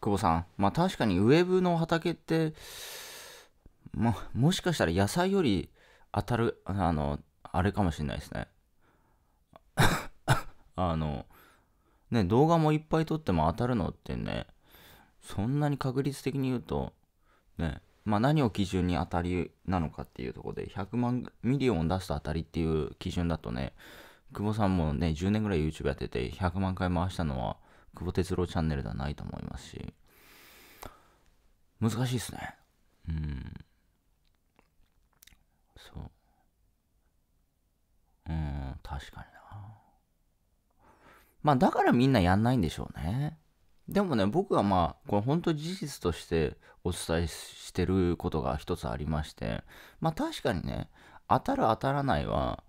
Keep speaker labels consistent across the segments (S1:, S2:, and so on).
S1: 久保さん。まあ確かにウェブの畑って、まあ、もしかしたら野菜より当たる、あの、あれかもしれないですね。あの、ね、動画もいっぱい撮っても当たるのってね、そんなに確率的に言うと、ね、まあ何を基準に当たりなのかっていうところで、100万ミリオン出すと当たりっていう基準だとね、久保さんもね、10年ぐらい YouTube やってて、100万回回したのは、久保哲郎チャンネルではないと思いますし、難しいですね。うん。そう。うん、確かにな。まあ、だからみんなやんないんでしょうね。でもね、僕はまあ、これ本当事実としてお伝えしてることが一つありまして、まあ確かにね、当たる当たらないは、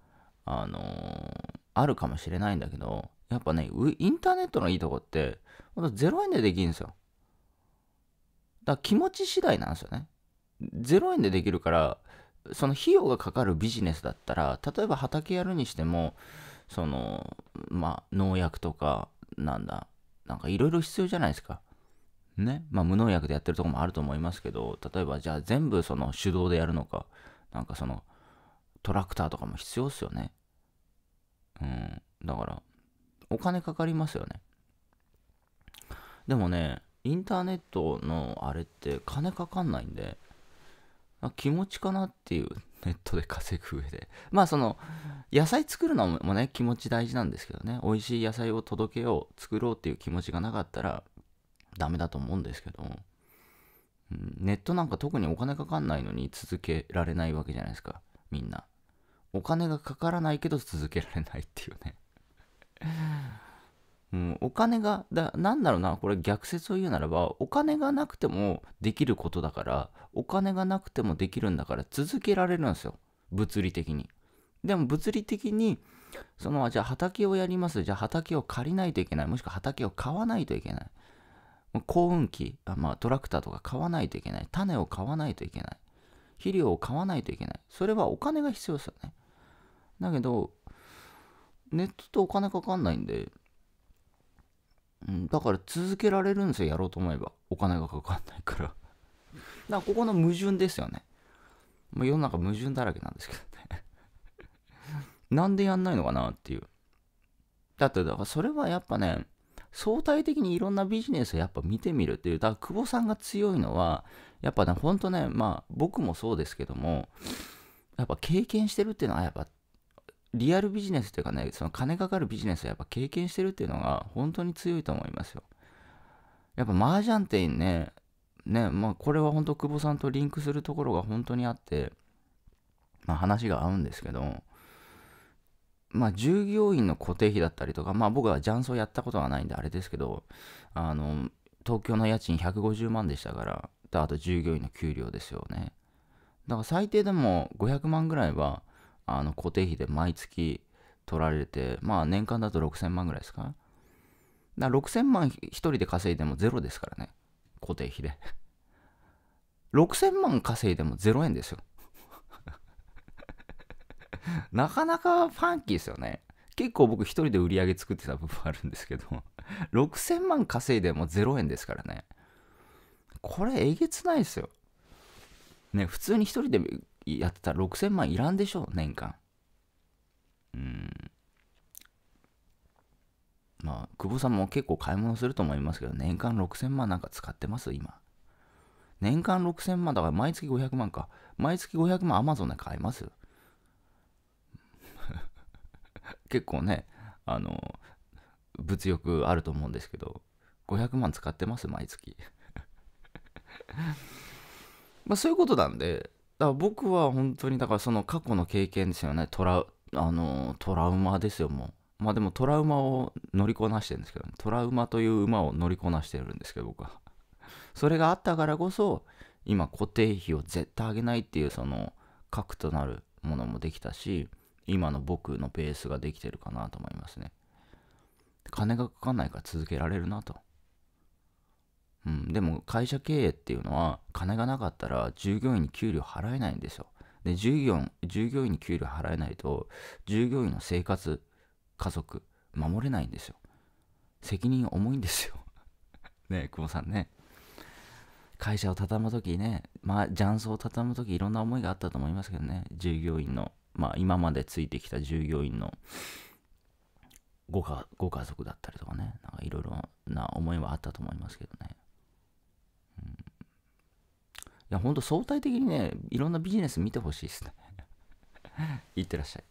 S1: あのー、あるかもしれないんだけど、やっぱね、インターネットのいいとこって、0円でできるんですよ。だから気持ち次第なんですよね。0円でできるから、その費用がかかるビジネスだったら、例えば畑やるにしても、その、まあ、農薬とか、なんだ、なんかいろいろ必要じゃないですか。ね。まあ、無農薬でやってるとこもあると思いますけど、例えばじゃあ全部その手動でやるのか、なんかその、トラクターとかも必要っすよね。うん。だから、お金かかりますよね。でもね、インターネットのあれって金かかんないんで、気持ちかなっていう ネットで稼ぐ上で。まあその、野菜作るのもね、気持ち大事なんですけどね、美味しい野菜を届けよう、作ろうっていう気持ちがなかったらダメだと思うんですけどん、ネットなんか特にお金かかんないのに続けられないわけじゃないですか、みんな。お金がかからないけど続けられないっていうね。うん、お金がだなんだろうなこれ逆説を言うならばお金がなくてもできることだからお金がなくてもできるんだから続けられるんですよ物理的にでも物理的にそのじゃあ畑をやりますじゃあ畑を借りないといけないもしくは畑を買わないといけない幸運機まあ、トラクターとか買わないといけない種を買わないといけない肥料を買わないといけないそれはお金が必要ですよねだけどネットってお金かかんないんで、うん、だから続けられるんですよ、やろうと思えば。お金がかかんないから。だからここの矛盾ですよね。ま世の中矛盾だらけなんですけどね。なんでやんないのかなっていう。だって、だからそれはやっぱね、相対的にいろんなビジネスをやっぱ見てみるっていう、だから久保さんが強いのは、やっぱね、ほんとね、まあ僕もそうですけども、やっぱ経験してるっていうのはやっぱリアルビジネスというかね、その金かかるビジネスをやっぱ経験してるっていうのが本当に強いと思いますよ。やっぱ麻雀店ね、ね、まあこれは本当久保さんとリンクするところが本当にあって、まあ話が合うんですけど、まあ従業員の固定費だったりとか、まあ僕は雀荘やったことはないんであれですけど、あの、東京の家賃150万でしたから、あと従業員の給料ですよね。だから最低でも500万ぐらいはあの固定費で毎月取られて、まあ年間だと6000万ぐらいですかだから6000万1人で稼いでもゼロですからね。固定費で。6000万稼いでも0円ですよ。なかなかファンキーですよね。結構僕1人で売り上げ作ってた部分あるんですけど、6000万稼いでも0円ですからね。これえげつないですよ。ね、普通に1人でやってたら6000万いらんでしょ、年間。うん。まあ、久保さんも結構買い物すると思いますけど、年間6000万なんか使ってます今。年間6000万だから毎月500万か。毎月500万 Amazon で買えます 結構ね、あの、物欲あると思うんですけど、500万使ってます毎月。まあそういうことなんで、ら僕は本当にだからその過去の経験ですよねトラあのトラウマですよもうまあでもトラウマを乗りこなしてるんですけど、ね、トラウマという馬を乗りこなしてるんですけど僕はそれがあったからこそ今固定費を絶対上げないっていうその核となるものもできたし今の僕のベースができてるかなと思いますね金がかかんないから続けられるなとうん、でも会社経営っていうのは金がなかったら従業員に給料払えないんですよ。で従業従業員に給料払えないと従業員の生活家族守れないんですよ。責任重いんですよ。ね久保さんね。会社を畳む時ね、まあ、雀荘を畳む時いろんな思いがあったと思いますけどね、従業員の、まあ、今までついてきた従業員のごかご家族だったりとかね、なんかいろいろな思いはあったと思いますけどね。や、ほんと相対的にね、いろんなビジネス見てほしいですね。い ってらっしゃい。